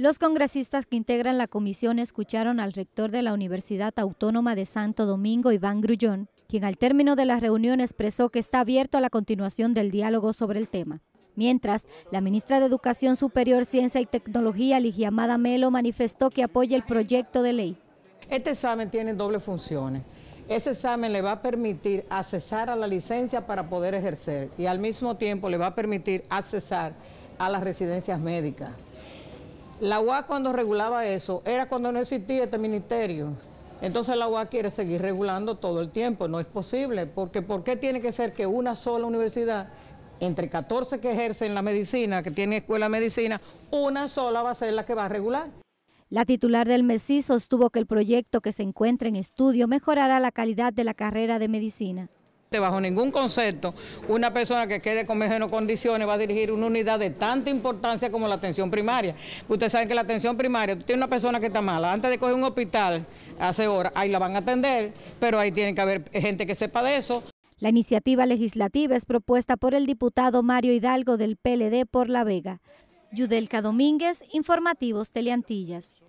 Los congresistas que integran la comisión escucharon al rector de la Universidad Autónoma de Santo Domingo, Iván Grullón, quien al término de la reunión expresó que está abierto a la continuación del diálogo sobre el tema. Mientras, la ministra de Educación Superior, Ciencia y Tecnología, Ligia Amada Melo, manifestó que apoya el proyecto de ley. Este examen tiene doble funciones. Ese examen le va a permitir accesar a la licencia para poder ejercer y al mismo tiempo le va a permitir accesar a las residencias médicas. La UA cuando regulaba eso era cuando no existía este ministerio. Entonces la UA quiere seguir regulando todo el tiempo, no es posible, porque ¿por qué tiene que ser que una sola universidad, entre 14 que ejercen la medicina, que tiene escuela de medicina, una sola va a ser la que va a regular? La titular del MESI sostuvo que el proyecto que se encuentra en estudio mejorará la calidad de la carrera de medicina. Bajo ningún concepto, una persona que quede con menos condiciones va a dirigir una unidad de tanta importancia como la atención primaria. Ustedes saben que la atención primaria, tiene una persona que está mala, antes de coger un hospital hace horas, ahí la van a atender, pero ahí tiene que haber gente que sepa de eso. La iniciativa legislativa es propuesta por el diputado Mario Hidalgo del PLD por La Vega. Yudelka Domínguez, Informativos Teleantillas.